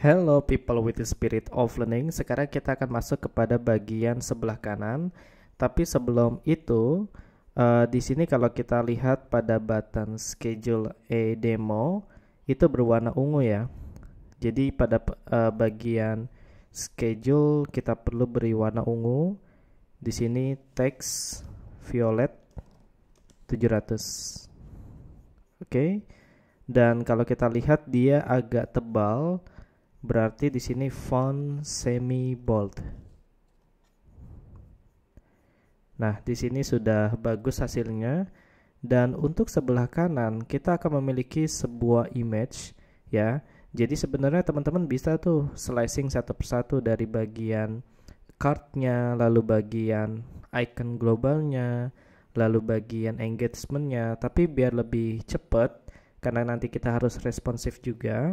Hello people with the spirit of learning. Sekarang kita akan masuk kepada bagian sebelah kanan. Tapi sebelum itu, uh, di sini kalau kita lihat pada button schedule a e demo itu berwarna ungu ya. Jadi pada uh, bagian schedule kita perlu beri warna ungu. Di sini teks violet 700. Oke. Okay. Dan kalau kita lihat dia agak tebal Berarti di sini font semi bold. Nah, di sini sudah bagus hasilnya. Dan untuk sebelah kanan kita akan memiliki sebuah image ya. Jadi sebenarnya teman-teman bisa tuh slicing satu persatu dari bagian cardnya, lalu bagian icon globalnya, lalu bagian engagementnya. Tapi biar lebih cepat karena nanti kita harus responsif juga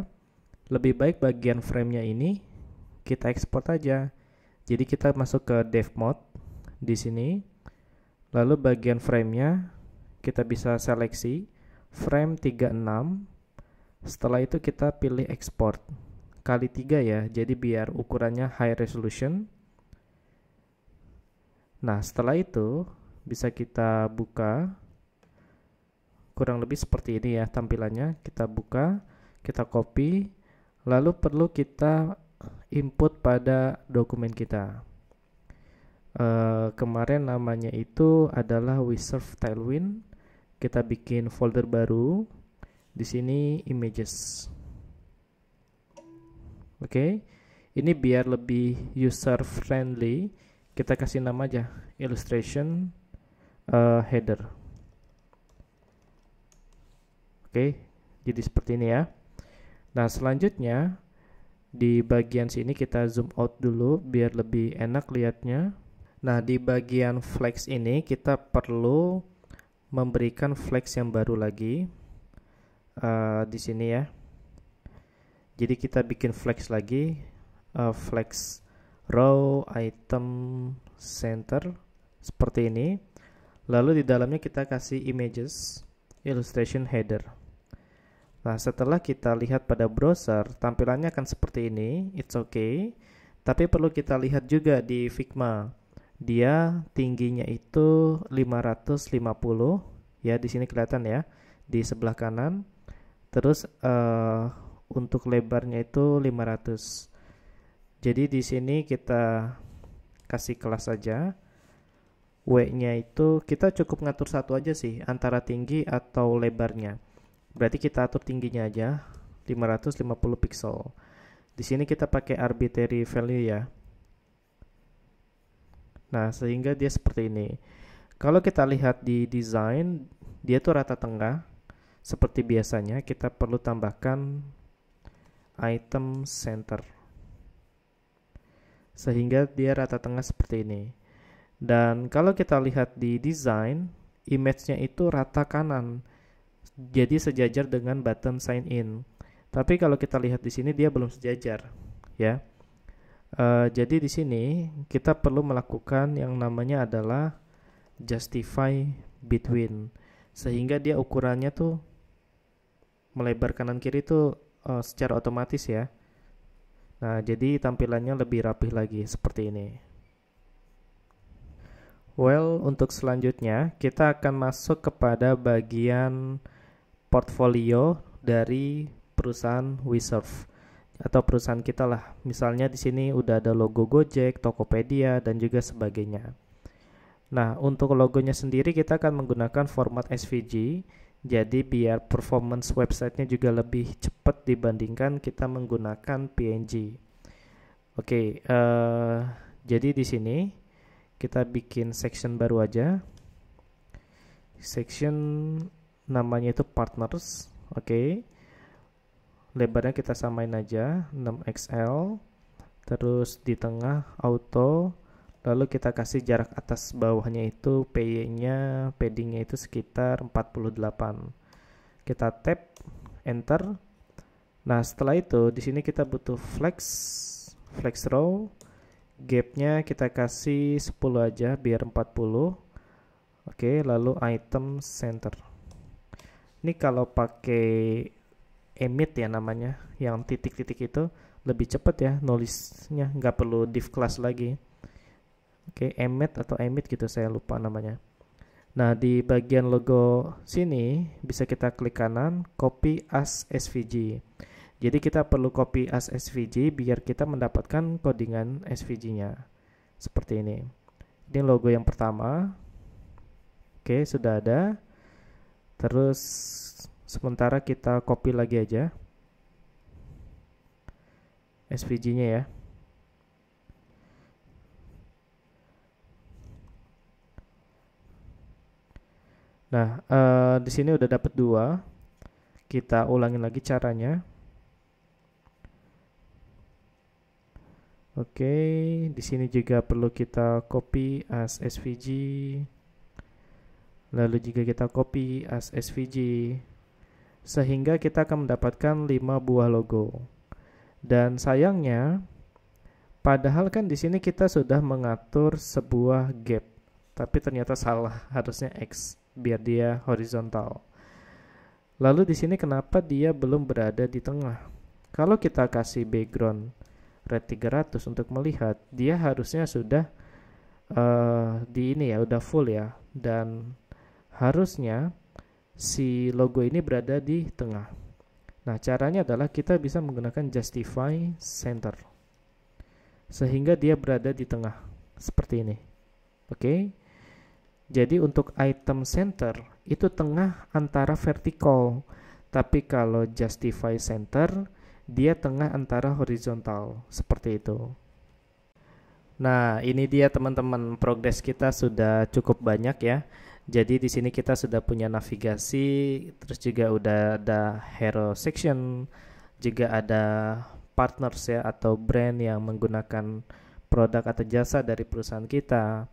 lebih baik bagian framenya ini kita ekspor aja. Jadi kita masuk ke dev mode di sini. Lalu bagian framenya kita bisa seleksi frame 36. Setelah itu kita pilih export kali 3 ya. Jadi biar ukurannya high resolution. Nah, setelah itu bisa kita buka kurang lebih seperti ini ya tampilannya. Kita buka, kita copy, lalu perlu kita input pada dokumen kita. Uh, kemarin namanya itu adalah We Wizard Tailwind. Kita bikin folder baru. Di sini images. Oke. Okay. Ini biar lebih user friendly, kita kasih nama aja illustration uh, header. Oke, okay. jadi seperti ini ya. Nah, selanjutnya di bagian sini kita zoom out dulu biar lebih enak lihatnya. Nah, di bagian flex ini kita perlu memberikan flex yang baru lagi uh, di sini ya. Jadi kita bikin flex lagi, uh, flex row item center seperti ini. Lalu di dalamnya kita kasih images illustration header. Nah, setelah kita lihat pada browser, tampilannya akan seperti ini. It's okay. Tapi perlu kita lihat juga di Figma. Dia tingginya itu 550 ya, di sini kelihatan ya, di sebelah kanan. Terus uh, untuk lebarnya itu 500. Jadi di sini kita kasih kelas saja. W-nya itu kita cukup ngatur satu aja sih, antara tinggi atau lebarnya. Berarti kita atur tingginya aja 550 pixel. Di sini kita pakai arbitrary value ya. Nah, sehingga dia seperti ini. Kalau kita lihat di design dia tuh rata tengah. Seperti biasanya, kita perlu tambahkan item center. Sehingga dia rata tengah seperti ini. Dan kalau kita lihat di design image-nya itu rata kanan jadi sejajar dengan button sign in. Tapi kalau kita lihat di sini dia belum sejajar, ya. Uh, jadi di sini kita perlu melakukan yang namanya adalah justify between sehingga dia ukurannya tuh melebar kanan kiri tuh uh, secara otomatis ya. Nah, jadi tampilannya lebih rapih lagi seperti ini. Well, untuk selanjutnya kita akan masuk kepada bagian portfolio dari perusahaan WeServe atau perusahaan kita lah. Misalnya di sini udah ada logo Gojek, Tokopedia dan juga sebagainya. Nah, untuk logonya sendiri kita akan menggunakan format SVG. Jadi biar performance websitenya juga lebih cepat dibandingkan kita menggunakan PNG. Oke, okay, uh, eh, jadi di sini kita bikin section baru aja. Section namanya itu partners oke okay. lebarnya kita samain aja 6XL terus di tengah auto lalu kita kasih jarak atas bawahnya itu PY nya padding nya itu sekitar 48 kita tap enter nah setelah itu di sini kita butuh flex flex row gapnya kita kasih 10 aja biar 40 oke lalu item center ini kalau pakai emit ya namanya, yang titik-titik itu lebih cepat ya nulisnya, nggak perlu div class lagi. Oke, emit atau emit gitu saya lupa namanya. Nah, di bagian logo sini bisa kita klik kanan, copy as SVG. Jadi kita perlu copy as SVG biar kita mendapatkan codingan SVG-nya. Seperti ini. Ini logo yang pertama. Oke, sudah ada. Terus sementara kita copy lagi aja SVG-nya ya. Nah, uh, di sini udah dapet dua. Kita ulangin lagi caranya. Oke, okay, di sini juga perlu kita copy as SVG. Lalu jika kita copy as SVG, sehingga kita akan mendapatkan 5 buah logo. Dan sayangnya, padahal kan di sini kita sudah mengatur sebuah gap, tapi ternyata salah, harusnya X biar dia horizontal. Lalu di sini kenapa dia belum berada di tengah? Kalau kita kasih background red 300 untuk melihat, dia harusnya sudah uh, di ini ya, udah full ya, dan harusnya si logo ini berada di tengah. Nah, caranya adalah kita bisa menggunakan justify center. Sehingga dia berada di tengah seperti ini. Oke. Okay? Jadi untuk item center itu tengah antara vertikal. Tapi kalau justify center dia tengah antara horizontal seperti itu. Nah, ini dia teman-teman progres kita sudah cukup banyak ya. Jadi di sini kita sudah punya navigasi, terus juga udah ada hero section, juga ada partners ya atau brand yang menggunakan produk atau jasa dari perusahaan kita.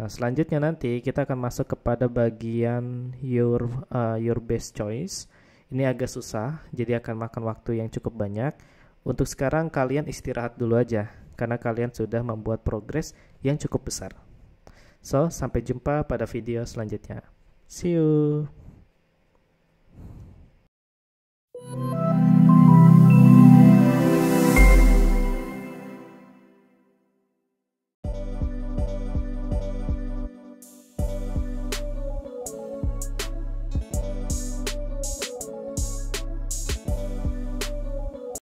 Nah, selanjutnya nanti kita akan masuk kepada bagian your uh, your best choice. Ini agak susah, jadi akan makan waktu yang cukup banyak. Untuk sekarang kalian istirahat dulu aja karena kalian sudah membuat progres yang cukup besar. So, sampai jumpa pada video selanjutnya. See you!